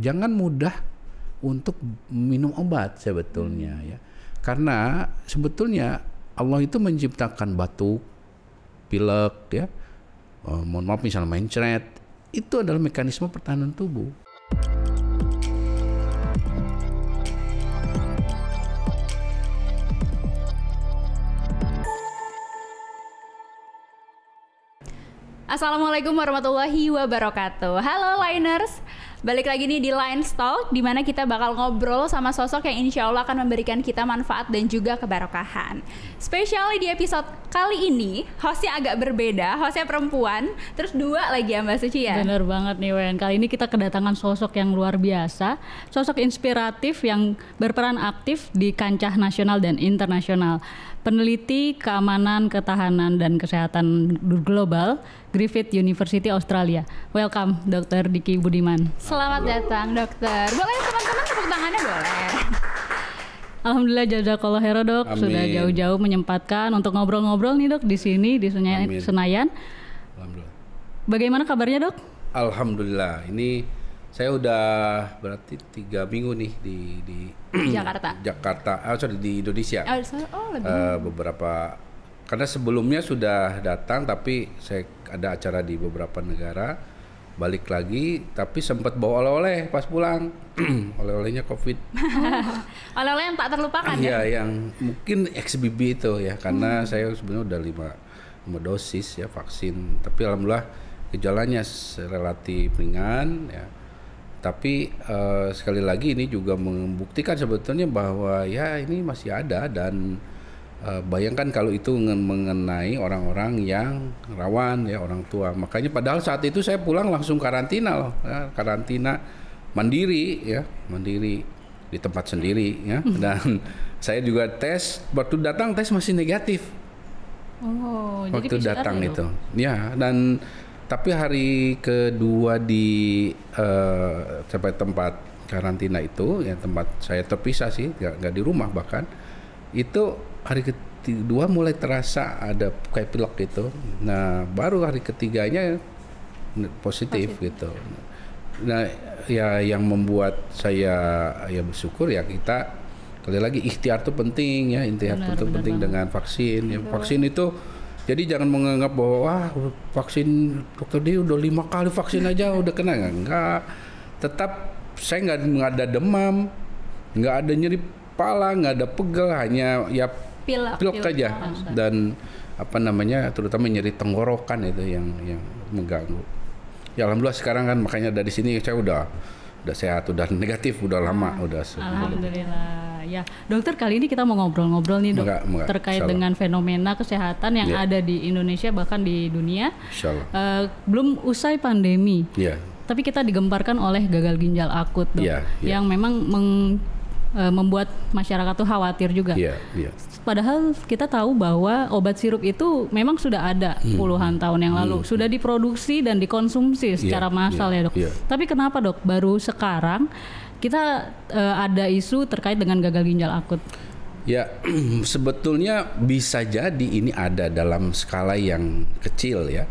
jangan mudah untuk minum obat sebetulnya hmm. ya. Karena sebetulnya Allah itu menciptakan batuk, pilek ya. Oh, mohon maaf misalnya mencret, itu adalah mekanisme pertahanan tubuh. Assalamualaikum warahmatullahi wabarakatuh. Halo Liners, balik lagi nih di Line Talk, di mana kita bakal ngobrol sama sosok yang insya Allah akan memberikan kita manfaat dan juga kebarokahan. Spesial di episode kali ini, hostnya agak berbeda, hostnya perempuan, terus dua lagi ya Mbak Suci ya? Bener banget nih Wen, kali ini kita kedatangan sosok yang luar biasa, sosok inspiratif yang berperan aktif di kancah nasional dan internasional peneliti keamanan, ketahanan, dan kesehatan global Griffith University Australia. Welcome Dr. Diki Budiman. Selamat Halo. datang dokter. Boleh teman-teman tepuk tangannya boleh. Alhamdulillah jazakallah hero dok Amin. sudah jauh-jauh menyempatkan untuk ngobrol-ngobrol nih dok di sini di Senayan. Amin. Senayan. Alhamdulillah. Bagaimana kabarnya dok? Alhamdulillah ini saya udah berarti tiga minggu nih di di Jakarta. Jakarta. oh, sorry di Indonesia. Oh, sorry. oh lebih. Uh, beberapa karena sebelumnya sudah datang tapi saya ada acara di beberapa negara balik lagi tapi sempat bawa oleh-oleh pas pulang oleh-olehnya covid oleh-oleh yang tak terlupakan ya, ya yang mungkin XBB itu ya karena hmm. saya sebenarnya udah lima, lima dosis ya vaksin tapi alhamdulillah gejalanya relatif ringan ya tapi uh, sekali lagi ini juga membuktikan sebetulnya bahwa ya ini masih ada dan uh, bayangkan kalau itu mengenai orang-orang yang rawan ya orang tua. Makanya padahal saat itu saya pulang langsung karantina loh, ya, karantina mandiri ya, mandiri di tempat sendiri ya. Hmm. Dan saya juga tes waktu datang tes masih negatif. Oh, waktu jadi datang itu. Ya, dan tapi hari kedua di uh, tempat karantina itu, ya tempat saya terpisah sih, nggak di rumah bahkan. Itu hari kedua mulai terasa ada kayak pilok gitu. Nah, baru hari ketiganya positif, positif. gitu. Nah, ya yang membuat saya ya bersyukur ya kita kali lagi ikhtiar itu penting ya, ikhtiar itu penting banget. dengan vaksin. Ya, vaksin itu jadi jangan menganggap bahwa wah vaksin dokter dia udah lima kali vaksin aja udah kena enggak. Tetap saya nggak ada demam, nggak ada nyeri pala, nggak ada pegel, hanya ya pilek, pilek, aja dan apa namanya terutama nyeri tenggorokan itu yang yang mengganggu. Ya alhamdulillah sekarang kan makanya dari sini saya udah udah sehat, udah negatif, udah lama, nah, udah. Alhamdulillah ya dokter kali ini kita mau ngobrol-ngobrol nih dok enggak, enggak, terkait shalom. dengan fenomena kesehatan yang yeah. ada di Indonesia bahkan di dunia. Uh, belum usai pandemi. Yeah. Tapi kita digemparkan oleh gagal ginjal akut dok, yeah, yeah. yang memang meng, uh, membuat masyarakat tuh khawatir juga. Yeah, yeah. Padahal kita tahu bahwa obat sirup itu memang sudah ada hmm. hmm. puluhan tahun yang lalu, hmm. sudah hmm. diproduksi dan dikonsumsi secara yeah, massal yeah, ya dok. Yeah. Tapi kenapa dok baru sekarang? kita uh, ada isu terkait dengan gagal ginjal akut. Ya, sebetulnya bisa jadi ini ada dalam skala yang kecil ya.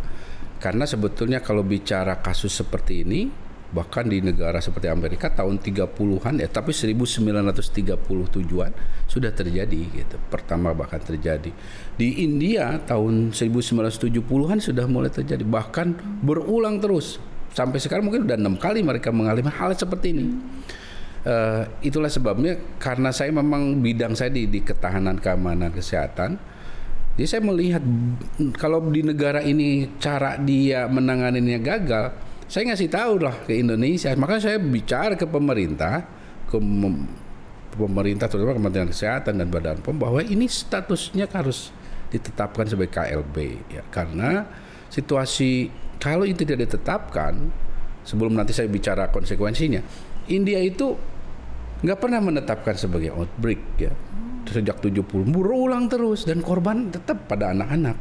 Karena sebetulnya kalau bicara kasus seperti ini, bahkan di negara seperti Amerika tahun 30-an ya, tapi 1937-an sudah terjadi gitu. Pertama bahkan terjadi. Di India tahun 1970-an sudah mulai terjadi, bahkan berulang terus. Sampai sekarang mungkin sudah enam kali mereka mengalami hal seperti ini. Hmm uh, itulah sebabnya karena saya memang bidang saya di, di ketahanan keamanan kesehatan jadi saya melihat kalau di negara ini cara dia menanganinya gagal saya ngasih tahu lah ke Indonesia maka saya bicara ke pemerintah ke pemerintah terutama Kementerian Kesehatan dan Badan POM bahwa ini statusnya harus ditetapkan sebagai KLB ya karena situasi kalau itu tidak ditetapkan sebelum nanti saya bicara konsekuensinya India itu nggak pernah menetapkan sebagai outbreak ya sejak 70 berulang terus dan korban tetap pada anak-anak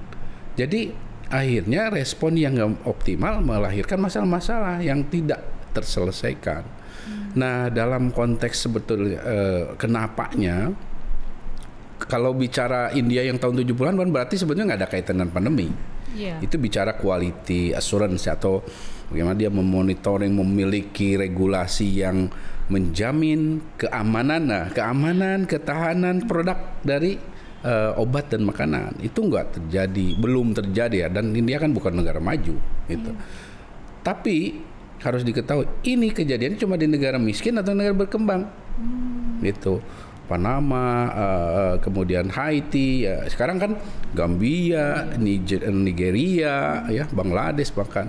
jadi akhirnya respon yang nggak optimal melahirkan masalah-masalah yang tidak terselesaikan hmm. nah dalam konteks sebetulnya eh, kenapanya kalau bicara India yang tahun 70-an kan berarti sebetulnya nggak ada kaitan dengan pandemi Yeah. Itu bicara quality assurance atau bagaimana dia memonitoring, memiliki regulasi yang menjamin keamanan nah keamanan ketahanan produk dari uh, obat dan makanan itu nggak terjadi belum terjadi ya dan India kan bukan negara maju itu. hmm. Iya. tapi harus diketahui ini kejadian cuma di negara miskin atau negara berkembang hmm. itu Panama, uh, kemudian Haiti, ya. sekarang kan Gambia, Niger, Nigeria, ya Bangladesh bahkan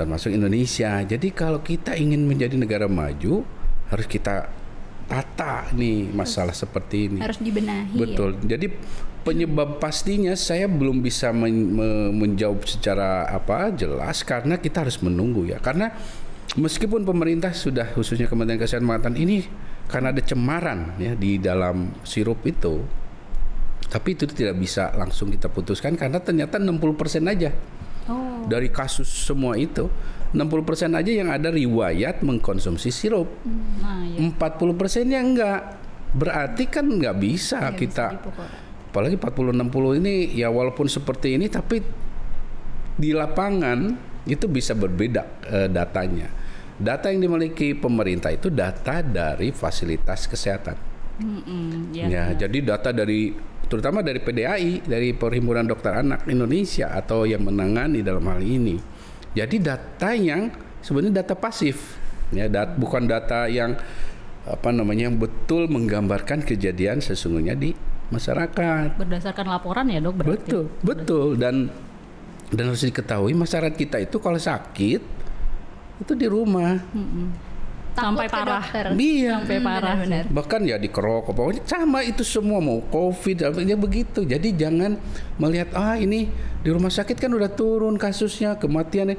termasuk Indonesia. Jadi kalau kita ingin menjadi negara maju, harus kita tata nih masalah harus, seperti ini. Harus dibenahi. Betul. Ya? Jadi penyebab pastinya saya belum bisa men men menjawab secara apa jelas karena kita harus menunggu ya. Karena meskipun pemerintah sudah khususnya Kementerian Kesehatan mengatakan ini karena ada cemaran ya di dalam sirup itu. Tapi itu tidak bisa langsung kita putuskan karena ternyata 60% aja. Oh. Dari kasus semua itu 60% aja yang ada riwayat mengkonsumsi sirup. Hmm, nah, ya. 40% yang enggak. Berarti kan nggak bisa ya, kita bisa apalagi 40 60 ini ya walaupun seperti ini tapi di lapangan itu bisa berbeda eh, datanya. Data yang dimiliki pemerintah itu data dari fasilitas kesehatan. Mm -mm, ya, ya ya, jadi data dari terutama dari PDAI dari Perhimpunan Dokter Anak Indonesia atau yang menangani dalam hal ini jadi data yang sebenarnya data pasif, ya dat bukan data yang apa namanya yang betul menggambarkan kejadian sesungguhnya di masyarakat. Berdasarkan laporan ya dok berarti. Betul, betul dan dan harus diketahui masyarakat kita itu kalau sakit itu di rumah. Mm -mm sampai parah. Iya. Hmm, sampai hmm, parah. Benar, benar. Bahkan ya dikerok pokoknya sama itu semua mau covid ya begitu. Jadi jangan melihat ah ini di rumah sakit kan udah turun kasusnya kematiannya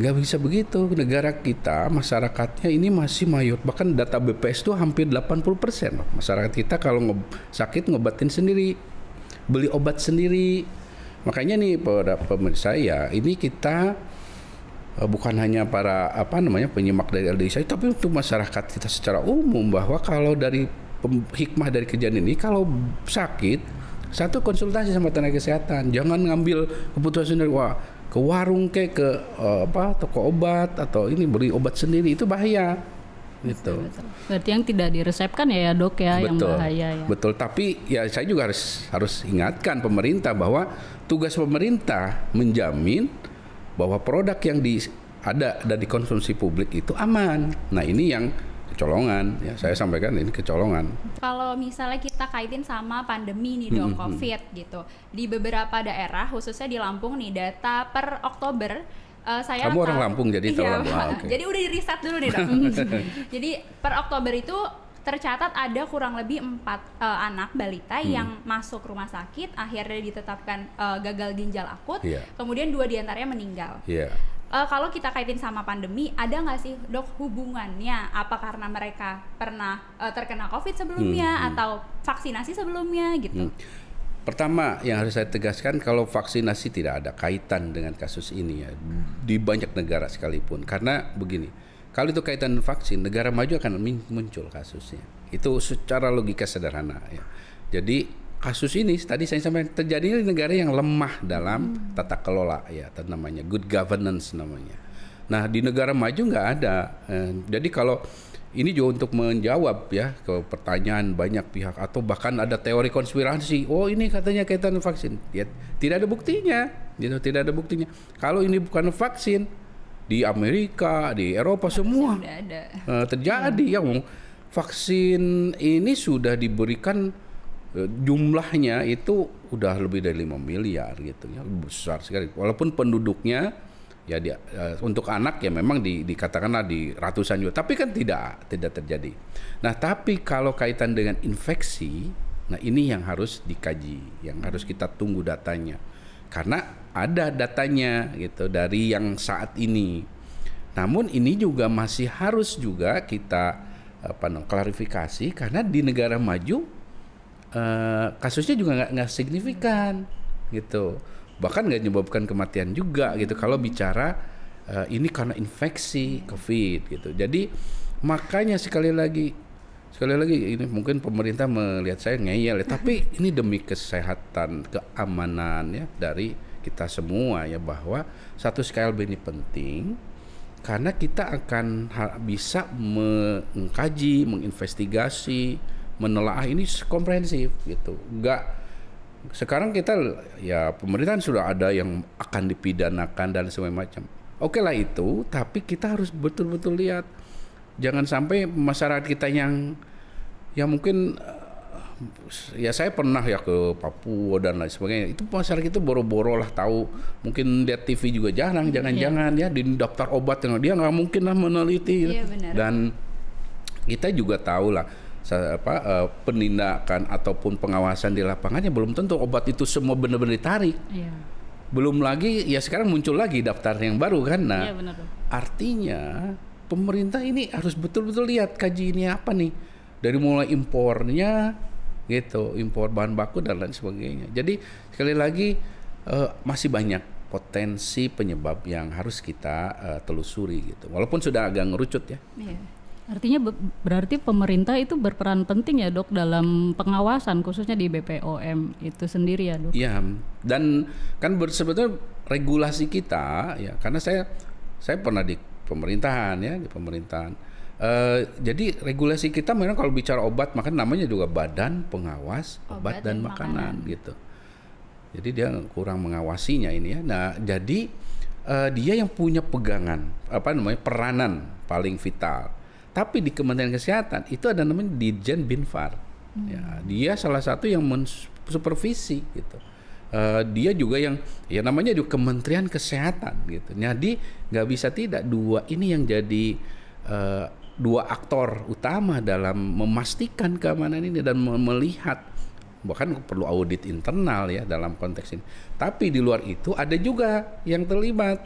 nggak bisa begitu negara kita masyarakatnya ini masih mayor bahkan data BPS itu hampir 80 persen masyarakat kita kalau nge sakit ngobatin sendiri beli obat sendiri makanya nih pada pemirsa ya ini kita Eh, bukan hanya para apa namanya penyimak dari LDI tapi untuk masyarakat kita secara umum bahwa kalau dari hikmah dari kejadian ini kalau sakit satu konsultasi sama tenaga kesehatan jangan ngambil keputusan sendiri wah ke warung ke ke uh, apa toko obat atau ini beli obat sendiri itu bahaya gitu. Berarti yang tidak diresepkan ya, ya dok ya betul, yang bahaya ya. Betul. Tapi ya saya juga harus harus ingatkan pemerintah bahwa tugas pemerintah menjamin bahwa produk yang di ada dan dikonsumsi publik itu aman. Nah, ini yang kecolongan ya saya sampaikan ini kecolongan kalau misalnya kita kaitin sama pandemi nih dong hmm, hmm, hmm, covid hmm. gitu di beberapa daerah khususnya di Lampung nih data per Oktober uh, saya kamu orang Lampung jadi iya, tahu okay. jadi udah di riset dulu nih dok jadi per Oktober itu tercatat ada kurang lebih empat uh, anak balita hmm. yang masuk rumah sakit akhirnya ditetapkan uh, gagal ginjal akut yeah. kemudian dua diantaranya meninggal yeah. Iya. uh, kalau kita kaitin sama pandemi ada nggak sih dok hubungannya apa karena mereka pernah uh, terkena covid sebelumnya hmm, hmm. atau vaksinasi sebelumnya gitu hmm. Pertama yang harus saya tegaskan kalau vaksinasi tidak ada kaitan dengan kasus ini ya di banyak negara sekalipun karena begini kalau itu kaitan vaksin, negara maju akan muncul kasusnya. Itu secara logika sederhana. Ya. Jadi kasus ini tadi saya sampaikan terjadi di negara yang lemah dalam hmm. tata kelola ya, namanya good governance namanya. Nah di negara maju nggak ada. Eh, jadi kalau ini juga untuk menjawab ya ke pertanyaan banyak pihak atau bahkan ada teori konspirasi. Oh ini katanya kaitan vaksin. Ya, tidak ada buktinya. Gitu, tidak ada buktinya. Kalau ini bukan vaksin, di Amerika, di Eropa semua ada. Uh, terjadi hmm. yang vaksin ini sudah diberikan uh, jumlahnya itu udah lebih dari 5 miliar gitu ya besar sekali walaupun penduduknya ya di, uh, eh, untuk anak ya memang di, dikatakanlah di ratusan juta tapi kan tidak tidak terjadi nah tapi kalau kaitan dengan infeksi nah ini yang harus dikaji yang harus kita tunggu datanya karena ada datanya gitu dari yang saat ini. Namun ini juga masih harus juga kita apa no, klarifikasi karena di negara maju eh, kasusnya juga nggak nggak signifikan gitu bahkan nggak menyebabkan kematian juga gitu kalau bicara eh, ini karena infeksi covid gitu jadi makanya sekali lagi sekali lagi ini mungkin pemerintah melihat saya ngeyel ya. tapi ini demi kesehatan, keamanan ya dari kita semua ya bahwa satu skala ini penting karena kita akan bisa mengkaji, menginvestigasi, menelaah ini komprehensif gitu. Enggak sekarang kita ya pemerintahan sudah ada yang akan dipidanakan dan semacam Oke okay lah itu, tapi kita harus betul-betul lihat jangan sampai masyarakat kita yang ya mungkin eh, ya saya pernah ya ke Papua dan lain sebagainya itu masyarakat itu boro-boro lah tahu mungkin lihat TV juga jarang iya. jangan-jangan yeah. ya di daftar obat yang dia nggak mungkin lah meneliti yeah, iya, dan kita juga tahu lah apa uh, penindakan ataupun pengawasan di lapangannya belum tentu obat itu semua benar-benar ditarik yeah. belum lagi ya sekarang muncul lagi daftar yang baru kan nah yeah, iya, artinya pemerintah ini harus betul-betul lihat kaji ini apa nih dari mulai impornya gitu impor bahan baku dan lain sebagainya jadi sekali lagi uh, masih banyak potensi penyebab yang harus kita uh, telusuri gitu walaupun sudah agak ngerucut ya yeah. Artinya berarti pemerintah itu berperan penting ya dok dalam pengawasan khususnya di BPOM itu sendiri ya dok. Iya dan kan sebetulnya regulasi kita ya karena saya saya pernah di pemerintahan ya di pemerintahan. Uh, jadi regulasi kita memang kalau bicara obat maka namanya juga badan pengawas obat, obat dan, dan makanan. makanan gitu. Jadi dia kurang mengawasinya ini ya. Nah jadi uh, dia yang punya pegangan apa namanya peranan paling vital. Tapi di Kementerian Kesehatan itu ada namanya Dijen Binfar. Ya, hmm. Ya, dia salah satu yang mensupervisi gitu. Eh, dia juga yang ya namanya juga Kementerian Kesehatan gitu. Jadi nggak bisa tidak dua ini yang jadi uh, dua aktor utama dalam memastikan keamanan ini dan melihat bahkan perlu audit internal ya dalam konteks ini. Tapi di luar itu ada juga yang terlibat.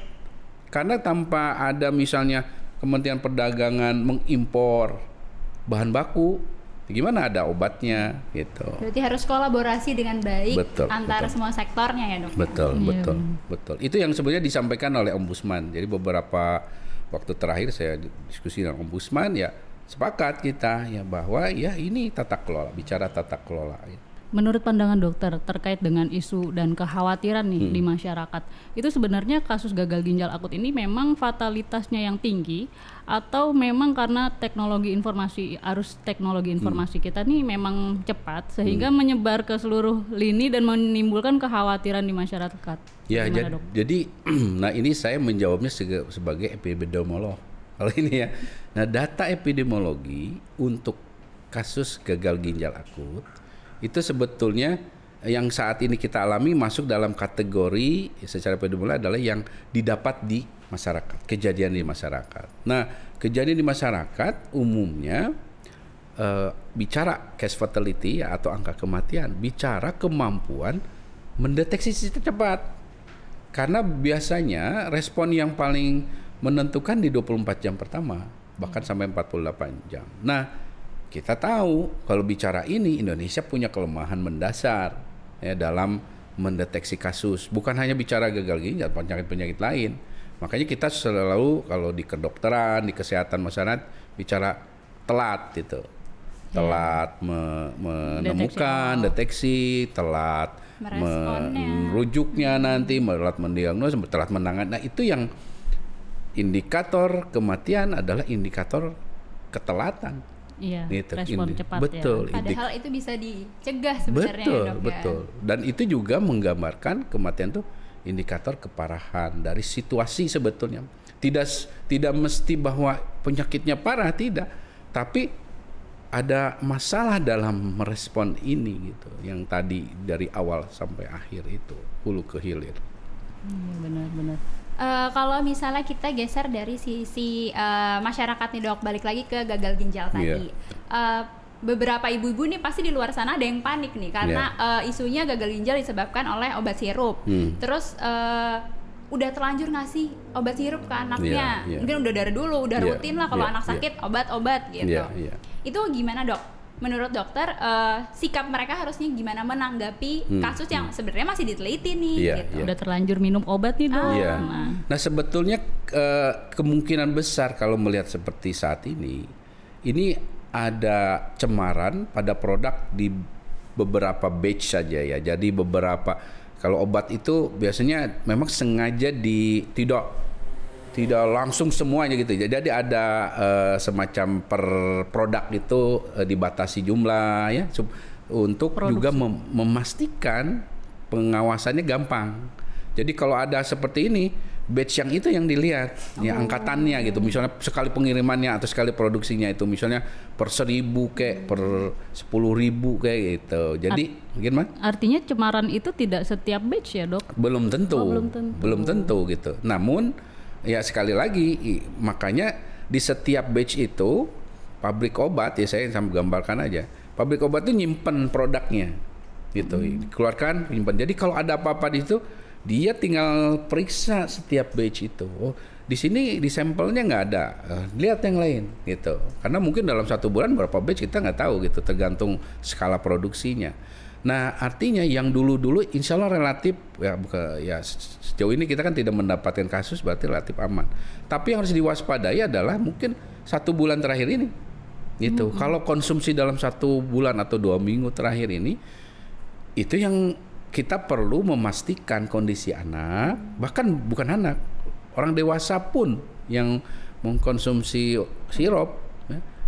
Karena tanpa ada misalnya Kementerian Perdagangan mengimpor bahan baku gimana ada obatnya gitu. Berarti harus kolaborasi dengan baik betul, antara betul. semua sektornya ya dok. Betul ya? betul betul. Itu yang sebenarnya disampaikan oleh ombudsman. Jadi beberapa waktu terakhir saya diskusi dengan ombudsman ya sepakat kita ya bahwa ya ini tata kelola bicara tata kelola. Ya menurut pandangan dokter terkait dengan isu dan kekhawatiran nih hmm. di masyarakat itu sebenarnya kasus gagal ginjal akut ini memang fatalitasnya yang tinggi atau memang karena teknologi informasi arus teknologi hmm. informasi hmm. kita nih memang cepat sehingga hmm. menyebar ke seluruh lini dan menimbulkan kekhawatiran di masyarakat. Ya jad, jadi nah ini saya menjawabnya sebagai epidemiolog kalau ini ya. Nah data epidemiologi untuk kasus gagal ginjal akut itu sebetulnya yang saat ini kita alami masuk dalam kategori ya, secara epidemiologi adalah yang didapat di masyarakat, kejadian di masyarakat. Nah, kejadian di masyarakat umumnya eh, bicara case fatality atau angka kematian, bicara kemampuan mendeteksi secara cepat. Karena biasanya respon yang paling menentukan di 24 jam pertama, bahkan sampai 48 jam. Nah, kita tahu kalau bicara ini Indonesia punya kelemahan mendasar ya dalam mendeteksi kasus, bukan hanya bicara gagal ginjal, penyakit-penyakit lain. Makanya kita selalu kalau di kedokteran, di kesehatan masyarakat bicara telat gitu. Ya. Telat yeah. me menemukan, deteksi, deteksi telat merujuknya nanti, telat mendiagnosa, telat menangani. Nah, itu yang indikator kematian adalah indikator ketelatan. Iya. respon ini. cepat ya. betul, ya. Padahal itu bisa dicegah sebenarnya. Ya, betul, dok, ya. betul. Ya? Dan itu juga menggambarkan kematian itu indikator keparahan dari situasi sebetulnya. Tidak tidak mesti bahwa penyakitnya parah tidak, tapi ada masalah dalam merespon ini gitu. Yang tadi dari awal sampai akhir itu hulu ke hilir. Hmm, benar benar. Uh, kalau misalnya kita geser dari sisi uh, eh, masyarakat nih dok, balik lagi ke gagal ginjal iya. tadi. Yeah. Uh, beberapa ibu-ibu nih pasti di luar sana ada yang panik nih karena yeah. Iya. uh, isunya gagal ginjal disebabkan oleh obat sirup. Hmm. Terus uh, udah terlanjur ngasih obat sirup ke anaknya, yeah, yeah. mungkin udah dari dulu, udah yeah, rutin lah kalau yeah, anak iya. sakit obat-obat yeah. gitu. Yeah, yeah. Itu gimana dok? menurut dokter uh, sikap mereka harusnya gimana menanggapi hmm. kasus yang hmm. sebenarnya masih diteliti nih yeah, gitu. Yeah. Udah terlanjur minum obat nih dong. Iya. Ah. Yeah. Nah. sebetulnya uh, kemungkinan besar kalau melihat seperti saat ini ini ada cemaran pada produk di beberapa batch saja ya. Jadi beberapa kalau obat itu biasanya memang sengaja di tidak tidak langsung semuanya gitu. Jadi ada uh, semacam per produk itu uh, dibatasi jumlah ya sub, untuk Produksi. juga mem memastikan pengawasannya gampang. Jadi kalau ada seperti ini batch yang itu yang dilihat ya, oh. ya angkatannya gitu. Misalnya sekali pengirimannya atau sekali produksinya itu misalnya per seribu kayak per sepuluh ribu kayak gitu. Jadi Art gimana? Artinya cemaran itu tidak setiap batch ya dok? Belum tentu. Oh, belum tentu. Belum tentu gitu. Namun ya sekali lagi makanya di setiap batch itu pabrik obat ya saya sambil gambarkan aja pabrik obat itu nyimpen produknya gitu hmm. dikeluarkan nyimpen jadi kalau ada apa-apa di situ dia tinggal periksa setiap batch itu oh di sini di sampelnya nggak ada eh, lihat yang lain gitu karena mungkin dalam satu bulan berapa batch kita nggak tahu gitu tergantung skala produksinya Nah artinya yang dulu-dulu insya Allah relatif ya, buka, ya sejauh ini kita kan tidak mendapatkan kasus berarti relatif aman. Tapi yang harus diwaspadai adalah mungkin satu bulan terakhir ini gitu. Hmm. Kalau konsumsi dalam satu bulan atau dua minggu terakhir ini itu yang kita perlu memastikan kondisi anak bahkan bukan anak orang dewasa pun yang mengkonsumsi sirup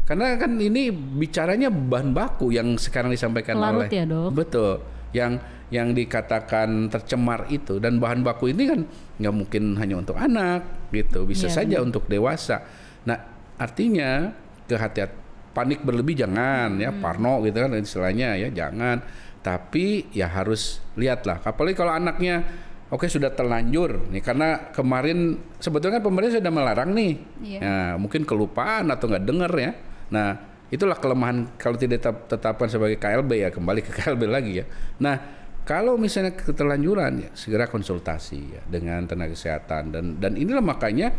karena kan ini bicaranya bahan baku yang sekarang disampaikan Larut oleh ya, dok. betul yang yang dikatakan tercemar itu dan bahan baku ini kan nggak mungkin hanya untuk anak gitu bisa ya, saja untuk dewasa. Nah artinya kehati hati panik berlebih jangan ya, hmm. ya parno gitu kan istilahnya ya jangan tapi ya harus lihatlah apalagi kalau anaknya Oke sudah terlanjur nih karena kemarin sebetulnya kan pemerintah sudah melarang nih. Yeah. Nah, mungkin kelupaan atau nggak dengar ya. Nah, itulah kelemahan kalau tidak tetapkan sebagai KLB ya kembali ke KLB lagi ya. Nah, kalau misalnya keterlanjuran ya segera konsultasi ya dengan tenaga kesehatan dan dan inilah makanya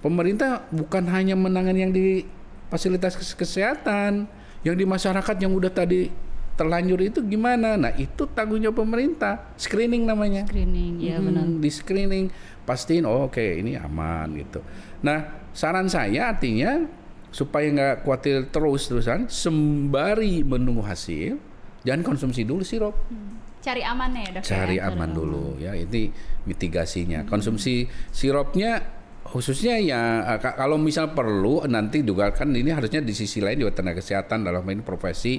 pemerintah bukan hanya menangan yang di fasilitas kesehatan, yang di masyarakat yang udah tadi terlanjur itu gimana? Nah itu tanggung jawab pemerintah. Screening namanya. Screening, ya hmm, benar. Di screening pastiin, oh, oke okay, ini aman gitu. Nah saran saya artinya supaya nggak khawatir terus terusan sembari menunggu hasil jangan konsumsi dulu sirup hmm. cari ya, ya, aman ya dok cari ya, aman dulu dulu ya ini mitigasinya hmm. konsumsi sirupnya khususnya ya eh, kalau misal perlu nanti juga kan ini harusnya di sisi lain juga tenaga kesehatan dalam ini profesi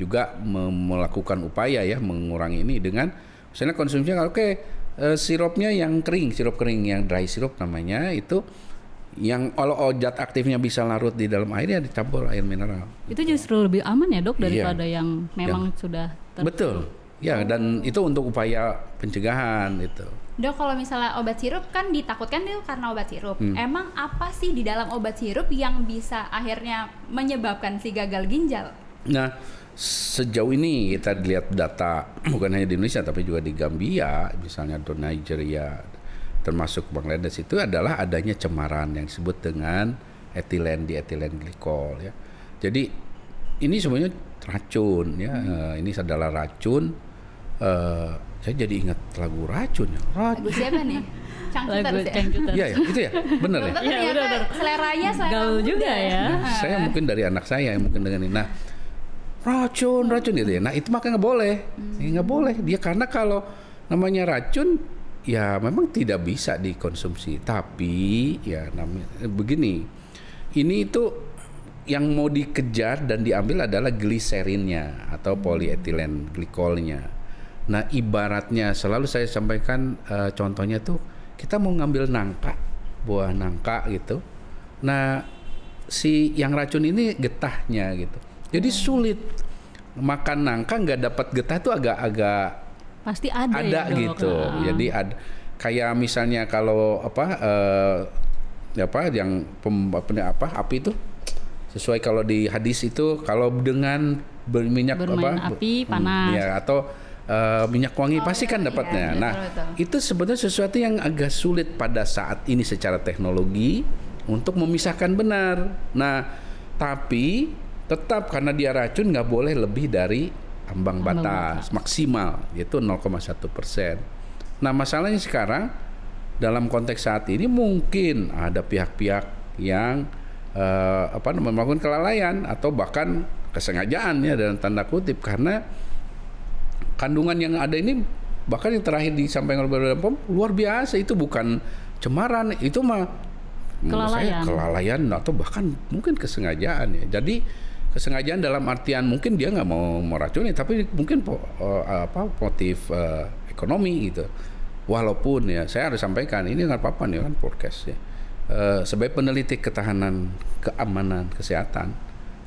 juga melakukan upaya ya mengurangi ini dengan misalnya konsumsinya oke okay, eh, sirupnya yang kering sirup kering yang dry sirup namanya itu yang kalau zat aktifnya bisa larut di dalam air ya dicampur air mineral. Itu justru lebih aman ya dok iya. daripada iya. yang memang ya. sudah ter betul. Ya oh. dan itu untuk upaya pencegahan itu. Dok kalau misalnya obat sirup kan ditakutkan itu karena obat sirup. Hmm. Emang apa sih di dalam obat sirup yang bisa akhirnya menyebabkan si gagal ginjal? Nah sejauh ini kita lihat data bukan hanya di Indonesia tapi juga di Gambia misalnya atau Nigeria termasuk Bangladesh itu adalah adanya cemaran yang disebut dengan etilen di etilen glikol ya. Jadi ini semuanya racun ya. Hmm. Uh, ini adalah racun uh, saya jadi ingat lagu racun ya. Lagu siapa nih? Iya ya, itu ya. Benar ya. Iya, udah, Seleranya selera juga ya. ya. saya mungkin dari anak saya yang mungkin dengan ini. Nah, racun, racun itu ya. Nah, itu makanya nggak boleh. Hmm. Nggak boleh. Dia karena kalau namanya racun ya memang tidak bisa dikonsumsi. Tapi ya namanya eh, begini, ini itu yang mau dikejar dan diambil adalah gliserinnya atau hmm. polietilen glikolnya. Nah ibaratnya selalu saya sampaikan e, contohnya tuh kita mau ngambil nangka buah nangka gitu. Nah si yang racun ini getahnya gitu. Jadi hmm. sulit makan nangka nggak dapat getah itu agak-agak pasti ada, ada ya, gitu. Ah. Jadi ada kayak misalnya kalau apa uh, apa yang pem, apa api itu sesuai kalau di hadis itu kalau dengan berminyak Bermain apa api hmm, panas ya atau uh, minyak wangi oh, pasti kan iya, dapatnya. Iya, nah, itu sebetulnya sesuatu yang agak sulit pada saat ini secara teknologi untuk memisahkan benar. Nah, tapi tetap karena dia racun nggak boleh lebih dari ambang, batas, maksimal yaitu 0,1 persen. Nah masalahnya sekarang dalam konteks saat ini mungkin ada pihak-pihak yang eh, apa namanya melakukan kelalaian atau bahkan kesengajaan ya dalam tanda kutip karena kandungan yang ada ini bahkan yang terakhir disampaikan oleh Badan POM luar biasa itu bukan cemaran itu mah kelalaian. saya kelalaian atau bahkan mungkin kesengajaan ya. Jadi kesengajaan dalam artian mungkin dia nggak mau meracuni tapi mungkin po, uh, apa motif uh, ekonomi gitu walaupun ya saya harus sampaikan ini nggak apa-apa nih kan podcast ya uh, sebagai peneliti ketahanan keamanan kesehatan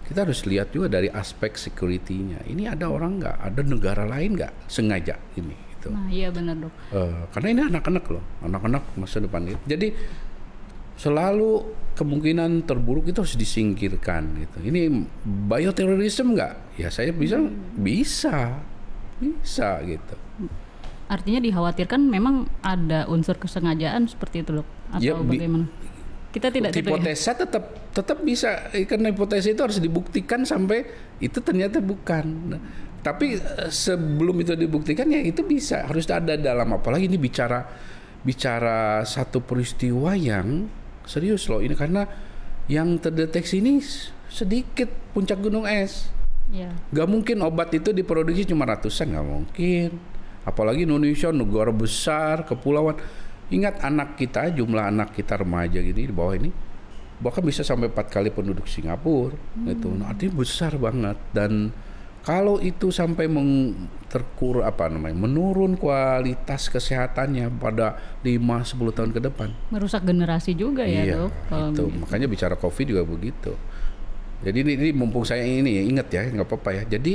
kita harus lihat juga dari aspek security-nya ini ada orang nggak ada negara lain nggak sengaja ini gitu nah iya benar dok uh, karena ini anak-anak loh anak-anak masa depan gitu. jadi selalu kemungkinan terburuk itu harus disingkirkan gitu. Ini bioterrorisme nggak? Ya saya bisa hmm. bisa bisa gitu. Artinya dikhawatirkan memang ada unsur kesengajaan seperti itu loh atau ya, bagaimana? Kita tidak gitu ya. hipotesa ya? tetap tetap bisa karena hipotesa itu harus dibuktikan sampai itu ternyata bukan. Nah, tapi eh, sebelum itu dibuktikan ya itu bisa harus ada dalam apalagi ini bicara bicara satu peristiwa yang serius loh ini karena yang terdeteksi ini sedikit puncak gunung es Ya. Gak mungkin obat itu diproduksi cuma ratusan gak mungkin apalagi Indonesia negara besar kepulauan ingat anak kita jumlah anak kita remaja gini di bawah ini bahkan bisa sampai empat kali penduduk Singapura hmm. Itu nah, artinya besar banget dan kalau itu sampai meng, terkur apa namanya menurun kualitas kesehatannya pada 5 10 tahun ke depan. Merusak generasi juga ya, iya, Dok. Itu. Begitu. Makanya bicara Covid juga begitu. Jadi ini, ini mumpung saya ini ingat ya, nggak apa-apa ya. Jadi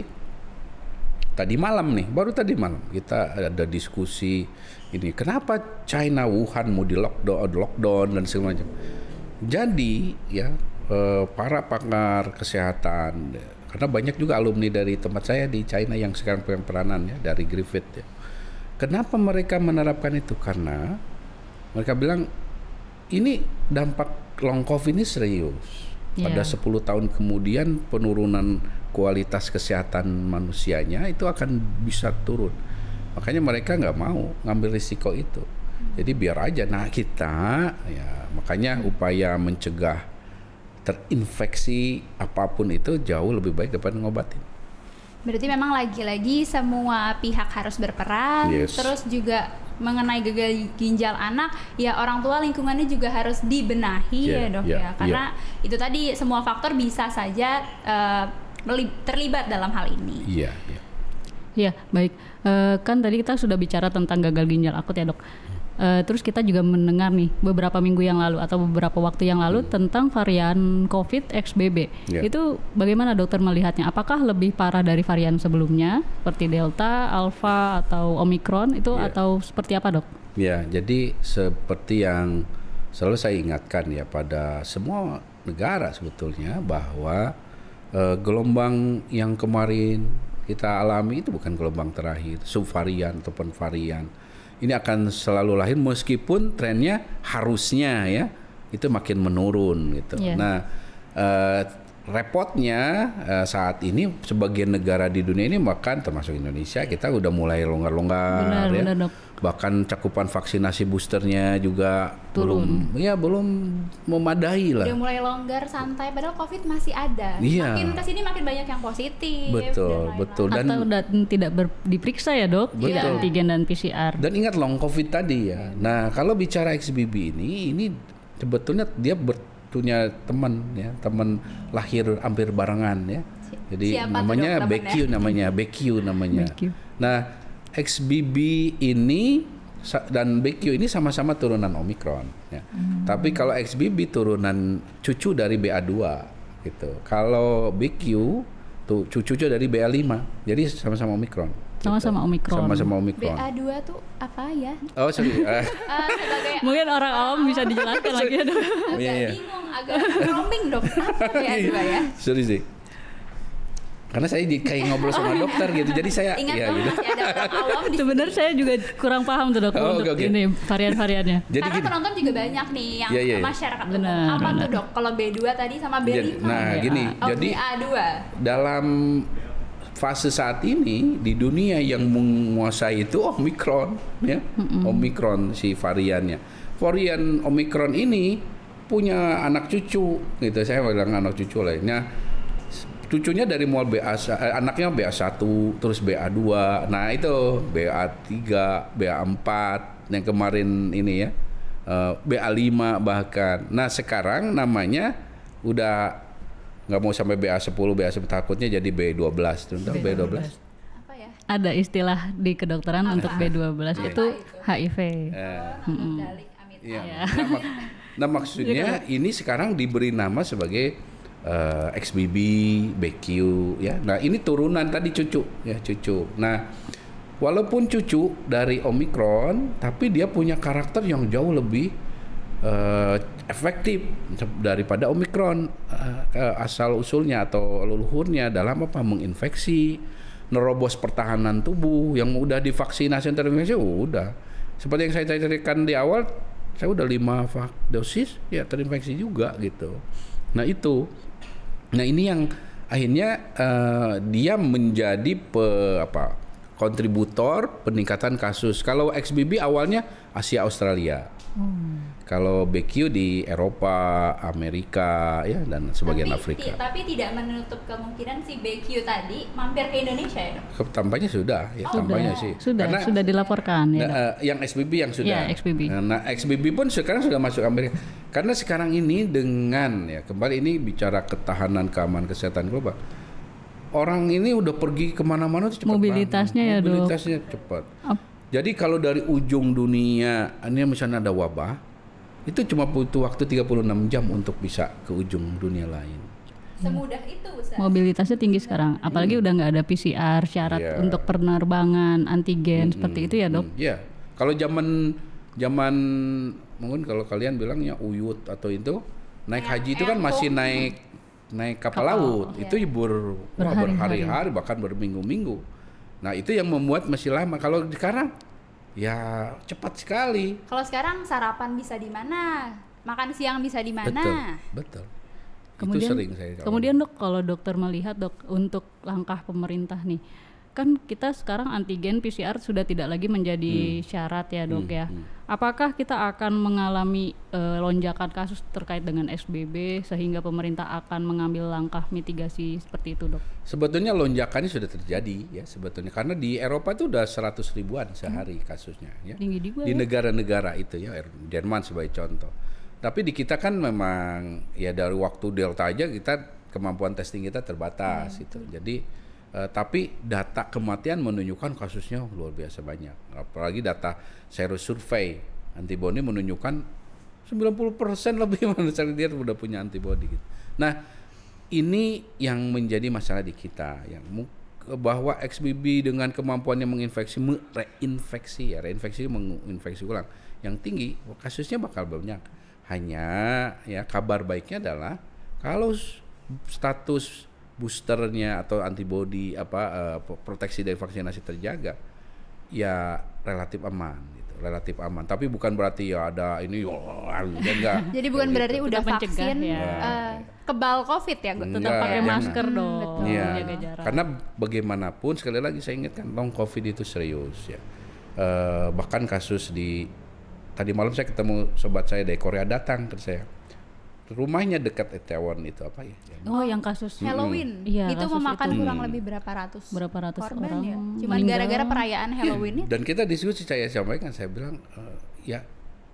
tadi malam nih, baru tadi malam kita ada diskusi ini kenapa China Wuhan mau di lockdown, lockdown dan segala macam. Jadi ya eh, para pakar kesehatan karena banyak juga alumni dari tempat saya di China yang sekarang punya peranan ya dari Griffith ya. Kenapa mereka menerapkan itu? Karena mereka bilang ini dampak long covid ini serius. Ya. Pada yeah. 10 tahun kemudian penurunan kualitas kesehatan manusianya itu akan bisa turun. Makanya mereka nggak mau ngambil risiko itu. Jadi biar aja. Nah kita ya makanya upaya mencegah terinfeksi apapun itu jauh lebih baik daripada ngobatin. Berarti memang lagi-lagi semua pihak harus berperan, yes. terus juga mengenai gagal ginjal anak, ya orang tua lingkungannya juga harus dibenahi ya, yeah, ya dok yeah, ya, karena yeah. itu tadi semua faktor bisa saja uh, terlibat dalam hal ini. Iya. Yeah, yeah. Ya baik, uh, kan tadi kita sudah bicara tentang gagal ginjal akut ya dok. Uh, terus kita juga mendengar nih beberapa minggu yang lalu atau beberapa waktu yang lalu hmm. tentang varian COVID XBB. Yeah. Itu bagaimana dokter melihatnya? Apakah lebih parah dari varian sebelumnya seperti Delta, Alpha atau Omicron itu yeah. atau seperti apa, Dok? Ya, yeah, jadi seperti yang selalu saya ingatkan ya pada semua negara sebetulnya bahwa uh, gelombang yang kemarin kita alami itu bukan gelombang terakhir, subvarian ataupun varian ini akan selalu lahir meskipun trennya harusnya ya itu makin menurun gitu. Yeah. Nah, uh, repotnya uh, saat ini sebagian negara di dunia ini bahkan termasuk Indonesia kita udah mulai longgar-longgar ya bahkan cakupan vaksinasi boosternya juga belum. belum ya belum memadai lah. Udah mulai longgar santai padahal Covid masih ada. Iya. Makin kesini makin banyak yang positif. Betul, dan betul. Dan Atau udah tidak ber, diperiksa ya, Dok? Iya, betul. Tidak antigen dan PCR. Dan ingat long Covid tadi ya. Nah, kalau bicara XBB ini ini sebetulnya dia bertunya teman ya, teman lahir hampir barengan ya. Jadi Siapa namanya BQ namanya, BQ namanya. Nah, XBB ini dan BQ ini sama-sama turunan Omikron. Ya. Hmm. Tapi kalau XBB turunan cucu dari BA2 gitu. Kalau BQ tuh cucu-cucu dari BA5. Jadi sama-sama Omikron. Gitu. Sama-sama gitu. Omikron. Sama-sama Omikron. BA2 tuh apa ya? Oh, sorry. uh, ah. sebagai, ah, Mungkin orang awam bisa dijelaskan lagi. Agak iya, iya. bingung, agak roaming dong. Apa BA2 ya? Sorry sih karena saya di, kayak ngobrol sama dokter gitu jadi saya Ingat ya gitu sebenarnya saya juga kurang paham tuh dok oh, untuk okay, okay. ini varian-variannya jadi karena gini. penonton juga banyak nih yang yeah, yeah, yeah. masyarakat benar, apa benar. tuh dok kalau B2 tadi sama B5 jadi, nah ya. gini oh, jadi A2 dalam fase saat ini di dunia yang menguasai itu omikron ya mm omikron si variannya varian omikron ini punya anak cucu gitu saya bilang anak cucu lainnya cucunya dari mall BA eh, anaknya BA1 terus BA2 nah itu BA3 BA4 yang kemarin ini ya uh, eh, BA5 bahkan nah sekarang namanya udah nggak mau sampai BA10 BA10 takutnya jadi B12 tuh B12, B12. Ya? ada istilah di kedokteran Apa? Ah, untuk ah. B12 Apa iya. itu HIV. Eh. Hmm. Ya. Nah, mak nah maksudnya iya. ini sekarang diberi nama sebagai uh, eh, XBB, BQ ya. Nah, ini turunan tadi cucu ya, cucu. Nah, walaupun cucu dari Omicron tapi dia punya karakter yang jauh lebih uh, efektif daripada Omicron uh, asal usulnya atau leluhurnya dalam apa menginfeksi, nerobos pertahanan tubuh yang udah divaksinasi terinfeksi udah. Seperti yang saya ceritakan di awal, saya udah lima dosis ya terinfeksi juga gitu. Nah, itu Nah ini yang akhirnya uh, dia menjadi pe, apa kontributor peningkatan kasus. Kalau XBB awalnya Asia Australia. Hmm. Kalau BQ di Eropa, Amerika, ya dan sebagian tapi, Afrika. Tapi tidak menutup kemungkinan si BQ tadi mampir ke Indonesia ya? Tampaknya sudah, ya oh, tampaknya sudah. sih. Sudah, Karena, sudah dilaporkan. Ya, nah, uh, yang SBB yang sudah. Ya, XBB. Nah, XBB nah, pun sekarang sudah masuk Amerika. Karena sekarang ini dengan ya kembali ini bicara ketahanan, keamanan, kesehatan global. Orang ini udah pergi kemana-mana tuh cepat. Mobilitasnya banget. ya Mobilitasnya dok. cepat. Jadi kalau dari ujung dunia, ini misalnya ada wabah, itu cuma butuh waktu 36 jam untuk bisa ke ujung dunia lain. Semudah itu, Ustaz. Mobilitasnya tinggi sekarang, apalagi hmm. udah nggak ada PCR syarat yeah. untuk penerbangan, antigen hmm. seperti itu ya, Dok. Iya. Yeah. Kalau zaman zaman mungkin kalau kalian bilangnya uyut atau itu naik haji itu kan masih naik naik kapal, kapal laut. Iya. Itu hibur berhari-hari berhari bahkan berminggu-minggu. Nah, itu yang membuat masih lama. Nah, kalau sekarang ya cepat sekali. Kalau sekarang sarapan bisa di mana? Makan siang bisa di mana? Betul. betul. Kemudian, Itu sering saya. Kemudian dok, kalau dokter melihat dok untuk langkah pemerintah nih, kan kita sekarang antigen PCR sudah tidak lagi menjadi hmm. syarat ya dok hmm. ya. Hmm. Apakah kita akan mengalami uh, lonjakan kasus terkait dengan SBB sehingga pemerintah akan mengambil langkah mitigasi seperti itu dok? Sebetulnya lonjakannya sudah terjadi ya sebetulnya karena di Eropa itu sudah 100 ribuan hmm. sehari hmm. kasusnya ya. Tinggi juga, di ya. negara-negara ya? itu ya erm, Jerman sebagai contoh. Tapi di kita kan memang ya dari waktu Delta aja kita kemampuan testing kita terbatas hmm. itu. Jadi Uh, tapi data kematian menunjukkan kasusnya luar biasa banyak. Apalagi data serus survei antibodi menunjukkan 90% lebih manusia dia sudah punya antibodi gitu. Nah, ini yang menjadi masalah di kita yang bahwa XBB dengan kemampuannya menginfeksi reinfeksi ya, reinfeksi menginfeksi ulang yang tinggi, kasusnya bakal banyak. Hanya ya kabar baiknya adalah kalau status boosternya atau antibody apa uh, proteksi dari vaksinasi terjaga ya relatif aman gitu relatif aman tapi bukan berarti ya ada ini oh, enggak jadi bukan gitu. berarti udah vaksin ya. uh, kebal covid ya enggak, tetap pakai jangan. Ya, masker dong betul, ya. karena bagaimanapun sekali lagi saya ingatkan long covid itu serius ya uh, bahkan kasus di tadi malam saya ketemu sobat saya dari Korea datang ke saya rumahnya dekat Itaewon itu apa ya? Oh, yang kasus Halloween. Mm. itu memakan itu. kurang lebih berapa ratus? Berapa ratus korban orang? Ya? Cuman gara-gara perayaan Halloween ya. Dan kita diskusi saya sampaikan saya bilang uh, ya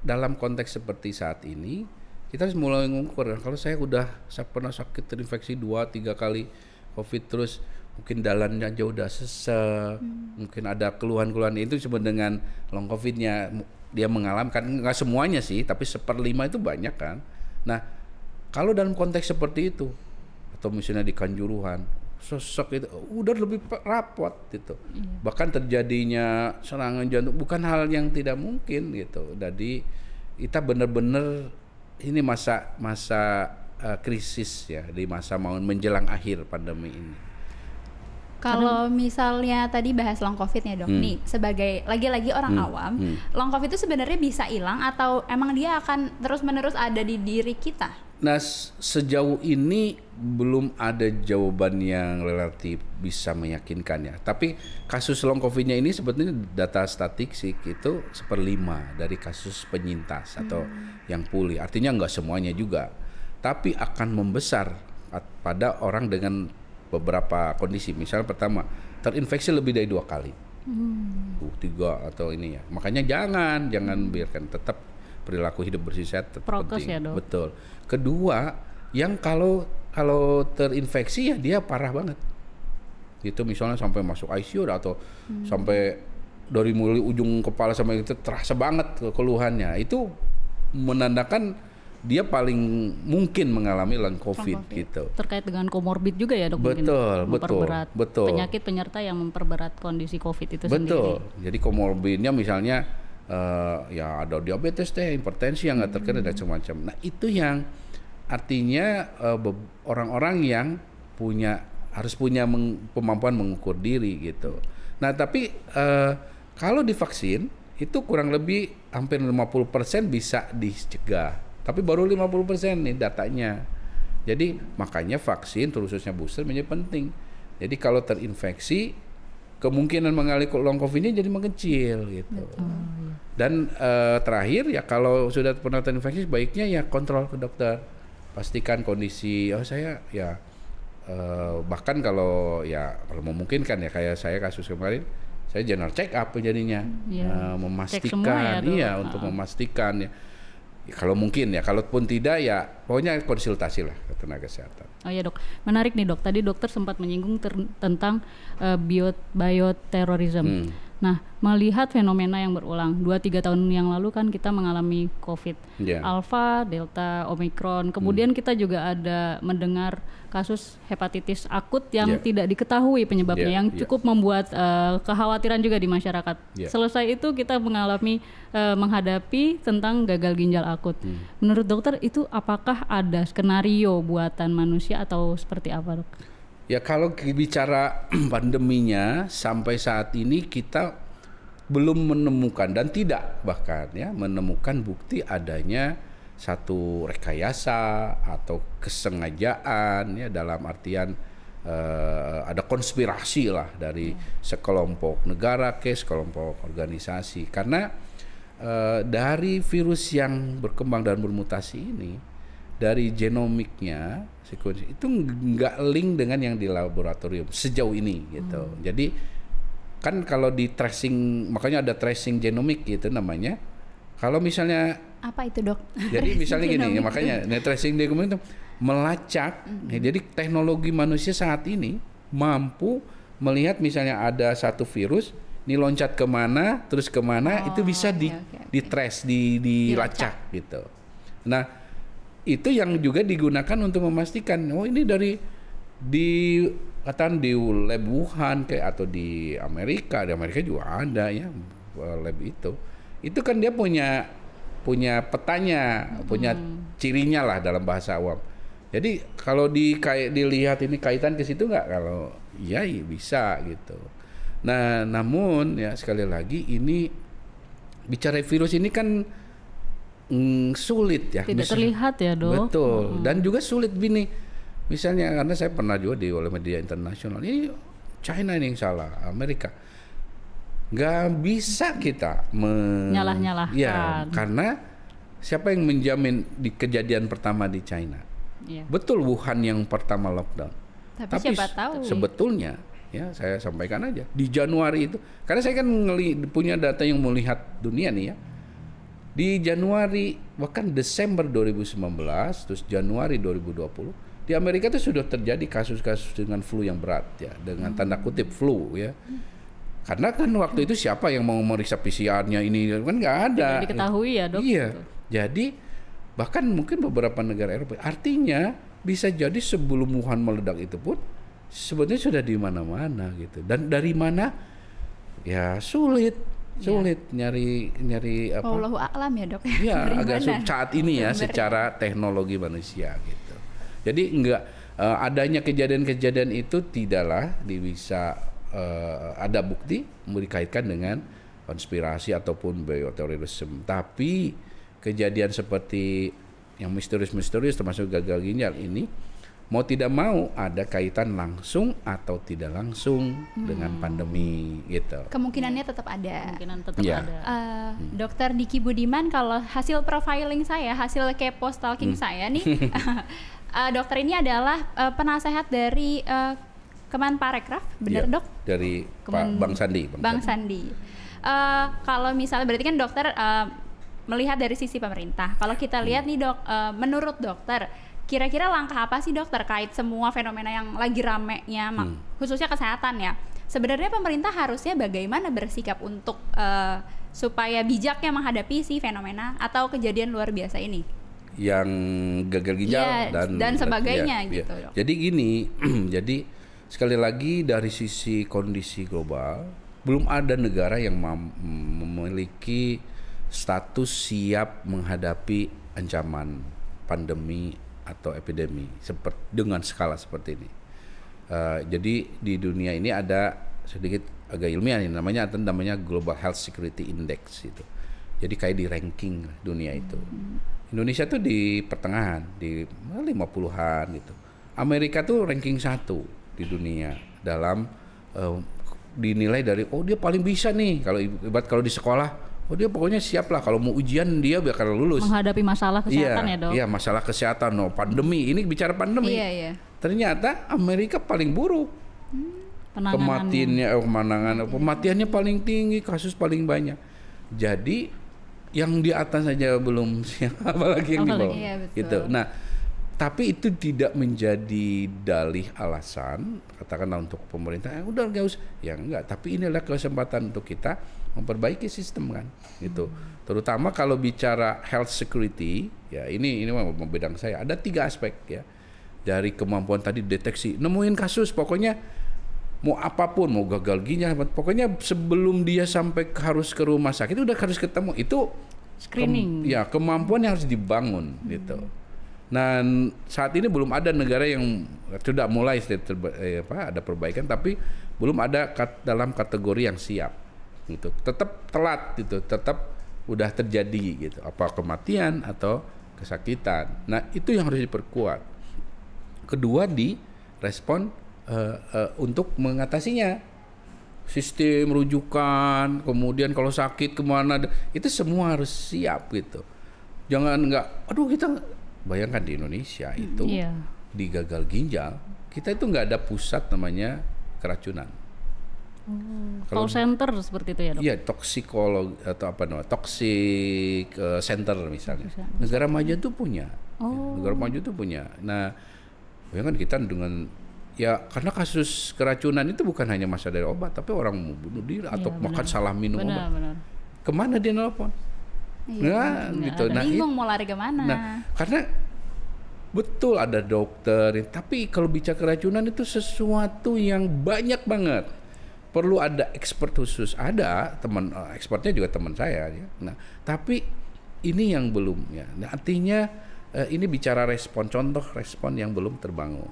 dalam konteks seperti saat ini kita harus mulai mengukur. Kalau saya udah saya pernah sakit terinfeksi dua tiga kali COVID terus mungkin dalannya aja udah sesek, hmm. mungkin ada keluhan-keluhan itu disebut dengan long COVID-nya dia mengalami kan nggak semuanya sih, tapi seperlima itu banyak kan. Nah, kalau dalam konteks seperti itu atau misalnya di Kanjuruhan, sosok itu udah lebih rapot gitu. Iya. Bahkan terjadinya serangan jantung bukan hal yang tidak mungkin gitu. Jadi kita benar-benar ini masa masa uh, krisis ya di masa mau menjelang akhir pandemi ini. Kalau misalnya tadi bahas long covid ya dok, hmm. nih sebagai lagi-lagi orang hmm. awam, hmm. long covid itu sebenarnya bisa hilang atau emang dia akan terus-menerus ada di diri kita? Nah sejauh ini belum ada jawaban yang relatif bisa meyakinkan ya. Tapi kasus long covidnya ini sebetulnya data statistik itu seperlima dari kasus penyintas atau hmm. yang pulih. Artinya nggak semuanya juga, tapi akan membesar pada orang dengan beberapa kondisi. Misalnya pertama, terinfeksi lebih dari dua kali. Hmm. Uh, tiga atau ini ya. Makanya jangan, jangan hmm. biarkan tetap perilaku hidup bersih sehat tetap Prokes penting. Ya, dok. Betul. Kedua, yang kalau kalau terinfeksi ya dia parah banget. Itu misalnya sampai masuk ICU atau hmm. sampai dari mulai ujung kepala sampai itu terasa banget keluhannya. Itu menandakan dia paling mungkin mengalami long COVID, COVID gitu. Terkait dengan comorbid juga ya dok? Ya? Betul, betul, betul. Penyakit penyerta yang memperberat kondisi COVID itu betul. sendiri. Betul. Jadi komorbidnya misalnya uh, ya ada diabetes deh, hipertensi yang nggak terkena hmm. dan semacam. Nah itu yang artinya eh, orang-orang uh, yang punya harus punya meng, kemampuan mengukur diri gitu. Nah tapi uh, kalau divaksin itu kurang lebih hampir 50% bisa dicegah tapi baru 50% nih datanya. Jadi makanya vaksin terususnya booster menjadi penting. Jadi kalau terinfeksi kemungkinan mengalami long covid ini jadi mengecil gitu. Oh, iya. Dan e, terakhir ya kalau sudah pernah terinfeksi baiknya ya kontrol ke dokter. Pastikan kondisi oh saya ya e, bahkan kalau ya kalau memungkinkan ya kayak saya kasus kemarin saya general check up jadinya yeah. Iya. e, memastikan ya, iya ah. untuk memastikan ya Ya, kalau mungkin ya, kalau pun tidak ya pokoknya konsultasi lah ke tenaga kesehatan. Oh ya dok, menarik nih dok. Tadi dokter sempat menyinggung tentang uh, bio bioterrorism Hmm. Nah, melihat fenomena yang berulang, dua tiga tahun yang lalu kan kita mengalami COVID, yeah. Alpha, Delta, Omicron. Kemudian hmm. kita juga ada mendengar kasus hepatitis akut yang yeah. tidak diketahui penyebabnya yeah. yang ya. cukup yeah. membuat uh, kekhawatiran juga di masyarakat. Yeah. Selesai itu kita mengalami uh, menghadapi tentang gagal ginjal akut. Hmm. Menurut dokter itu apakah ada skenario buatan manusia atau seperti apa, Dok? Ya kalau bicara pandeminya sampai saat ini kita belum menemukan dan tidak bahkan ya menemukan bukti adanya satu rekayasa atau kesengajaan ya dalam artian uh, ada konspirasi lah dari hmm. sekelompok negara ke sekelompok organisasi karena uh, dari virus yang berkembang dan bermutasi ini dari genomiknya sekuensi itu nggak link dengan yang di laboratorium sejauh ini gitu hmm. jadi kan kalau di tracing makanya ada tracing genomik gitu namanya kalau misalnya apa itu dok? Jadi misalnya gini, ya, makanya net tracing dokumen itu melacak. Mm-hmm. Ya, jadi teknologi manusia saat ini mampu melihat misalnya ada satu virus, ini loncat kemana, terus kemana, oh, itu bisa di okay, okay, di trace, di dilacak gitu. Nah itu yang juga digunakan untuk memastikan, oh ini dari di katakan di lab Wuhan kayak atau di Amerika, di Amerika juga ada ya eh, lab itu. Itu kan dia punya punya petanya, hmm. punya cirinya lah dalam bahasa awam. Jadi kalau di dilihat ini kaitan ke situ nggak kalau iya ya bisa gitu. Nah, namun ya sekali lagi ini bicara virus ini kan mm, sulit ya. Tidak misalnya. terlihat ya, Dok. Betul. Hmm. Dan juga sulit gini. Misalnya karena saya pernah juga di oleh media internasional, ini China ini yang salah, Amerika nggak bisa kita menyalah-nyalahkan. Ya, karena siapa yang menjamin di kejadian pertama di China? Ya. Betul Wuhan yang pertama lockdown. Tapi, Tapi siapa tahu. Sebetulnya ya saya sampaikan aja di Januari itu karena saya kan punya data yang melihat dunia nih ya. Di Januari bahkan Desember 2019 terus Januari 2020 di Amerika itu sudah terjadi kasus-kasus dengan flu yang berat ya dengan hmm. tanda kutip flu ya hmm. Karena kan waktu itu siapa yang mau meriksa PCR-nya ini kan nggak ada. Tidak diketahui ya dok. Iya. Gitu. Jadi bahkan mungkin beberapa negara Eropa. Artinya bisa jadi sebelum Wuhan meledak itu pun sebetulnya sudah di mana-mana gitu. Dan dari mana ya sulit iya. sulit ya. nyari nyari apa? Allahu alam ya dok. Iya agak sulit saat ini ya secara teknologi manusia gitu. Jadi enggak eh, adanya kejadian-kejadian itu tidaklah bisa uh, ada bukti dikaitkan dengan konspirasi ataupun bioterorisme. Tapi kejadian seperti yang misterius-misterius termasuk gagal ginjal ini mau tidak mau ada kaitan langsung atau tidak langsung hmm. dengan pandemi gitu. Kemungkinannya tetap ada. Kemungkinan tetap ya. ada. Uh, hmm. Dokter Diki Budiman kalau hasil profiling saya, hasil kepo stalking hmm. saya nih uh, dokter ini adalah uh, penasehat dari uh, Keman Parekraf, benar ya, dok? Dari Keman, Pak Bang Sandi. Bang, Bang Sandi. Sandi. Uh, kalau misalnya berarti kan dokter uh, melihat dari sisi pemerintah. Kalau kita hmm. lihat nih dok, uh, menurut dokter kira-kira langkah apa sih dok terkait semua fenomena yang lagi ramenya, hmm. khususnya kesehatan ya? Sebenarnya pemerintah harusnya bagaimana bersikap untuk uh, supaya bijaknya menghadapi si fenomena atau kejadian luar biasa ini? Yang gagal ginjal ya, dan dan iya, sebagainya ya, gitu. Ya. Jadi gini, jadi sekali lagi dari sisi kondisi global belum ada negara yang memiliki status siap menghadapi ancaman pandemi atau epidemi seperti dengan skala seperti ini. Uh, jadi di dunia ini ada sedikit agak ilmiah nih namanya atau namanya Global Health Security Index itu. Jadi kayak di ranking dunia itu. Indonesia tuh di pertengahan, di 50-an gitu. Amerika tuh ranking satu di dunia dalam uh, dinilai dari oh dia paling bisa nih kalau ibarat kalau di sekolah Oh dia pokoknya siap lah kalau mau ujian dia bakal lulus. Menghadapi masalah iya, kesehatan iya, ya dok. Iya masalah kesehatan, no oh, pandemi. Ini bicara pandemi. Iya iya. Ternyata Amerika paling buruk. Hmm, Kematiannya, oh, eh, kemanangan iya. kematiannya paling tinggi, kasus paling banyak. Jadi yang di atas saja belum siap, apalagi yang di bawah. Iya, Gitu. Nah tapi itu tidak menjadi dalih alasan katakanlah untuk pemerintah eh, udah nggak usah ya enggak tapi ini adalah kesempatan untuk kita memperbaiki sistem kan gitu hmm. terutama kalau bicara health security ya ini ini membedang saya ada tiga aspek ya dari kemampuan tadi deteksi nemuin kasus pokoknya mau apapun mau gagal ginjal pokoknya sebelum dia sampai harus ke rumah sakit udah harus ketemu itu screening ke, ya kemampuan yang harus dibangun hmm. gitu Nah saat ini belum ada negara yang sudah mulai eh, apa, ada perbaikan, tapi belum ada kat, dalam kategori yang siap, gitu. Tetap telat, gitu. Tetap udah terjadi, gitu. Apa kematian atau kesakitan. Nah itu yang harus diperkuat. Kedua di respon uh, uh, untuk mengatasinya sistem rujukan kemudian kalau sakit kemana itu semua harus siap gitu jangan nggak aduh kita bayangkan di Indonesia itu yeah. di gagal ginjal kita itu nggak ada pusat namanya keracunan. Hmm. Kalau center seperti itu ya dok? Iya toksikolog atau apa namanya toxic uh, eh, center misalnya. Negara maju itu punya. Ya, oh. negara maju itu punya. Nah, bayangkan kita dengan ya karena kasus keracunan itu bukan hanya masalah dari obat, tapi orang bunuh diri iya, atau ya, makan salah minum benar, obat. Benar. Kemana dia nelfon? Ya, nah, gitu. nah, bingung mau lari kemana? Nah, karena Betul ada dokter, tapi kalau bicara keracunan itu sesuatu yang banyak banget. Perlu ada expert khusus. Ada teman eh, expertnya juga teman saya ya. Nah, tapi ini yang belum ya. Nah, artinya eh, ini bicara respon contoh respon yang belum terbangun.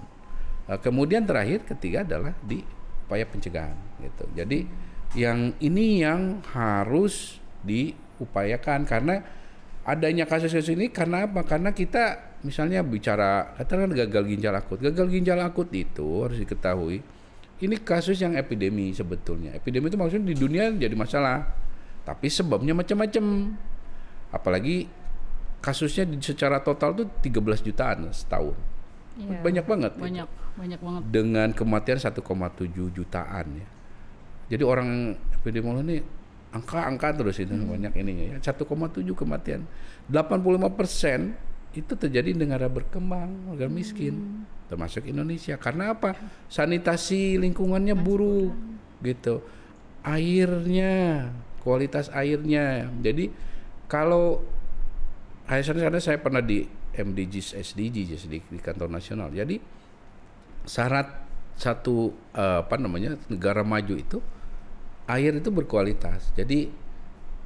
Eh, kemudian terakhir ketiga adalah di upaya pencegahan gitu. Jadi yang ini yang harus diupayakan karena adanya kasus-kasus ini karena apa? Karena kita misalnya bicara katakan gagal ginjal akut. Gagal ginjal akut itu harus diketahui ini kasus yang epidemi sebetulnya. Epidemi itu maksudnya di dunia jadi masalah. Tapi sebabnya macam-macam. Apalagi kasusnya secara total tuh 13 jutaan setahun. Ya, banyak banget. Banyak, itu. banyak banget. Dengan kematian 1,7 jutaan ya. Jadi orang epidemiolog ini angka-angka terus itu hmm. banyak ininya ya 1,7 kematian 85 persen itu terjadi di negara berkembang negara hmm. miskin hmm. termasuk Indonesia karena apa sanitasi lingkungannya buruk gitu airnya kualitas airnya jadi kalau saya saya pernah di MDGs SDGs di, di kantor nasional jadi syarat satu eh, apa namanya negara maju itu air itu berkualitas. Jadi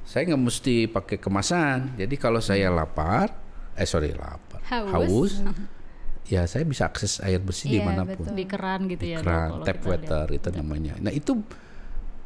saya nggak mesti pakai kemasan. Jadi kalau saya lapar, eh sorry lapar, haus, haus ya saya bisa akses air bersih yeah, dimanapun. Betul. Di keran gitu ya, di ya. Keran, tap water lihat. itu namanya. Nah itu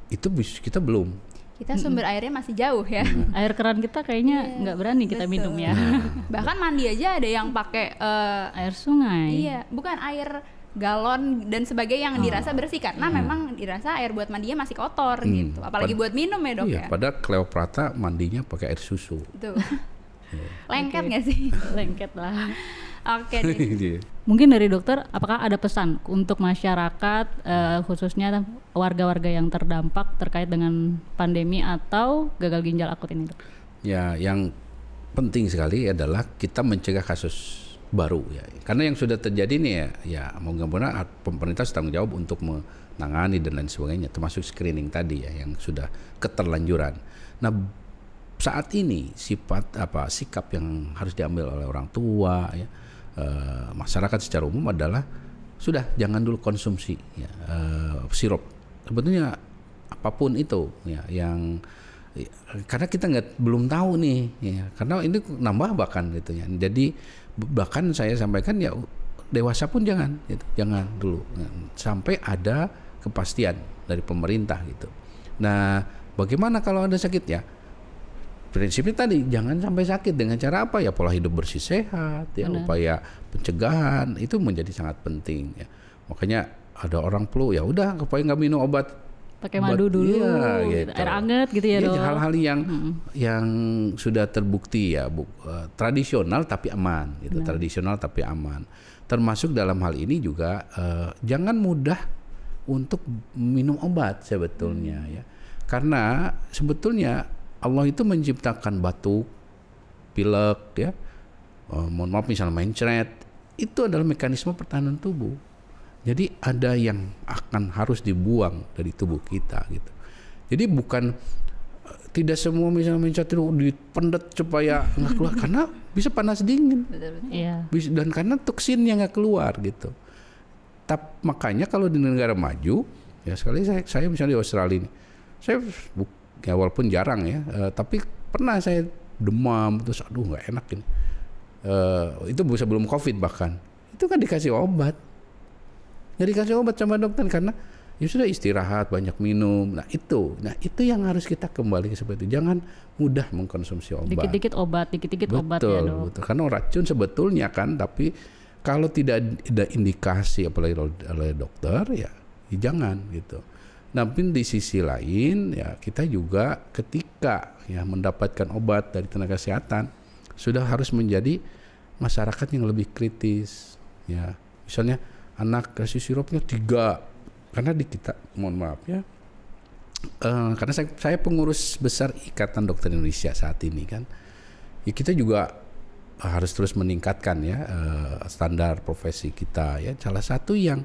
itu kita belum. Kita sumber -hmm. airnya masih jauh ya. Air keran kita kayaknya iya, nggak yeah, berani kita betul. minum ya. Nah. Bahkan mandi aja ada yang pakai uh, air sungai. Iya, bukan air galon dan sebagainya yang hmm. dirasa bersih karena hmm. memang dirasa air buat mandinya masih kotor hmm. gitu. Apalagi Pad buat minum ya, Dok iya, ya. pada Cleopatra mandinya pakai air susu. Tuh. Iya. Lengket nggak sih? Lengket lah. Oke. Okay, iya. Mungkin dari dokter, apakah ada pesan untuk masyarakat uh, khususnya warga-warga yang terdampak terkait dengan pandemi atau gagal ginjal akut ini, dok? Ya, yang penting sekali adalah kita mencegah kasus baru ya. Karena yang sudah terjadi nih ya, ya mau nggak mau pemerintah tanggung jawab untuk menangani dan lain sebagainya, termasuk screening tadi ya yang sudah keterlanjuran. Nah saat ini sifat apa sikap yang harus diambil oleh orang tua ya, e, masyarakat secara umum adalah sudah jangan dulu konsumsi ya, e, sirup. Sebetulnya apapun itu ya yang ya, karena kita nggak belum tahu nih ya karena ini nambah bahkan gitu ya jadi bahkan saya sampaikan ya dewasa pun jangan gitu. jangan dulu sampai ada kepastian dari pemerintah gitu nah bagaimana kalau ada sakit ya prinsipnya tadi jangan sampai sakit dengan cara apa ya pola hidup bersih sehat ya Benar. upaya pencegahan itu menjadi sangat penting ya makanya ada orang flu ya udah kepoin nggak minum obat pakai madu But, dulu iya, gitu. air gitu. anget gitu ya, ya hal-hal yang hmm. yang sudah terbukti ya bu, uh, tradisional tapi aman gitu Benar. tradisional tapi aman termasuk dalam hal ini juga uh, jangan mudah untuk minum obat sebetulnya hmm. ya karena sebetulnya Allah itu menciptakan batuk pilek ya uh, mohon maaf misalnya mencret itu adalah mekanisme pertahanan tubuh jadi ada yang akan harus dibuang dari tubuh kita gitu. Jadi bukan eh, tidak semua misalnya mencari itu dipendet supaya nggak keluar karena bisa panas dingin. Iya. Bisa, dan karena toksin yang nggak keluar gitu. Tapi makanya kalau di negara maju ya sekali saya, saya misalnya di Australia ini, saya ya walaupun jarang ya, eh, tapi pernah saya demam terus aduh nggak enak ini. eh, itu belum covid bahkan itu kan dikasih obat nggak dikasih obat sama dokter karena ya sudah istirahat banyak minum nah itu nah itu yang harus kita kembali seperti itu jangan mudah mengkonsumsi obat dikit-dikit obat dikit-dikit obat ya dok betul karena racun sebetulnya kan tapi kalau tidak ada indikasi apalagi oleh dokter ya, ya jangan gitu tapi nah, di sisi lain ya kita juga ketika ya mendapatkan obat dari tenaga kesehatan sudah harus menjadi masyarakat yang lebih kritis ya misalnya anak kasih sirupnya tiga karena di kita mohon maaf ya uh, karena saya, saya pengurus besar Ikatan Dokter Indonesia saat ini kan ya kita juga harus terus meningkatkan ya eh, standar profesi kita ya salah satu yang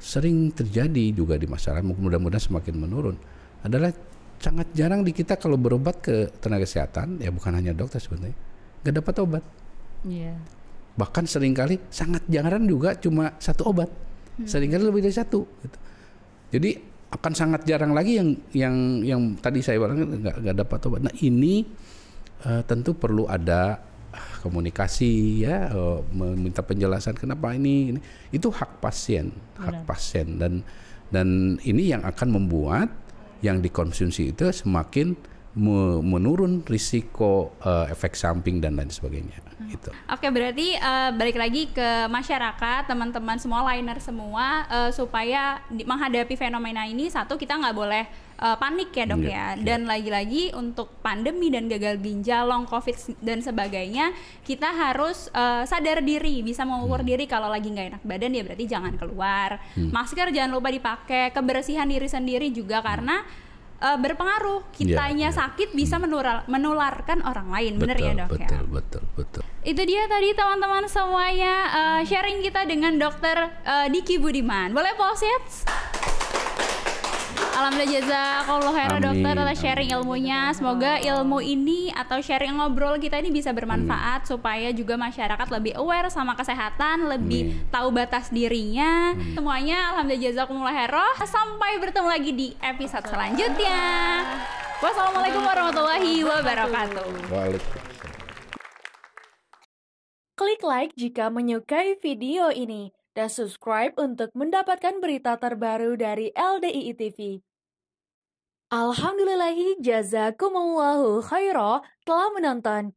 sering terjadi juga di masyarakat mudah-mudahan semakin menurun adalah sangat jarang di kita kalau berobat ke tenaga kesehatan ya bukan hanya dokter sebenarnya nggak dapat obat iya bahkan seringkali sangat jarang juga cuma satu obat hmm. seringkali lebih dari satu gitu. jadi akan sangat jarang lagi yang yang yang tadi saya bilang nggak nggak dapat obat nah ini uh, tentu perlu ada eh, komunikasi ya uh, meminta penjelasan kenapa ini, ini itu hak pasien hak pasien dan dan ini yang akan membuat yang dikonsumsi itu semakin menurun risiko uh, efek samping dan lain sebagainya hmm. gitu. Oke, berarti uh, balik lagi ke masyarakat, teman-teman semua liner semua uh, supaya menghadapi fenomena ini satu kita nggak boleh uh, panik ya dok iya, ya. Iya. Dan lagi-lagi yeah. untuk pandemi dan gagal ginjal, long covid dan sebagainya, kita harus uh, sadar diri, bisa mengukur hmm. diri kalau lagi nggak enak badan ya berarti jangan keluar. Hmm. Masker jangan lupa dipakai, kebersihan diri sendiri juga hmm. karena uh, berpengaruh. Iya, Kitanya yeah, yeah. sakit bisa hmm. menular, menularkan orang lain, benar ya dok? Ya? Betul, ya? betul, betul. Itu dia tadi teman-teman semuanya uh, sharing kita dengan dokter uh, Diki Budiman. Boleh pause ya? Alhamdulillah jazakallah khairan dokter atas sharing ilmunya. Semoga ilmu ini atau sharing ngobrol kita ini bisa bermanfaat Amin. Hmm. supaya juga masyarakat lebih aware sama kesehatan, lebih Amin. tahu batas dirinya. Amin. Hmm. Semuanya alhamdulillah jazakumullah khairan. Sampai bertemu lagi di episode selanjutnya. Wassalamualaikum warahmatullahi wabarakatuh. Klik like jika menyukai video ini dan subscribe untuk mendapatkan berita terbaru dari ldi TV. Alhamdulillahi jazakumullahu khairah telah menonton.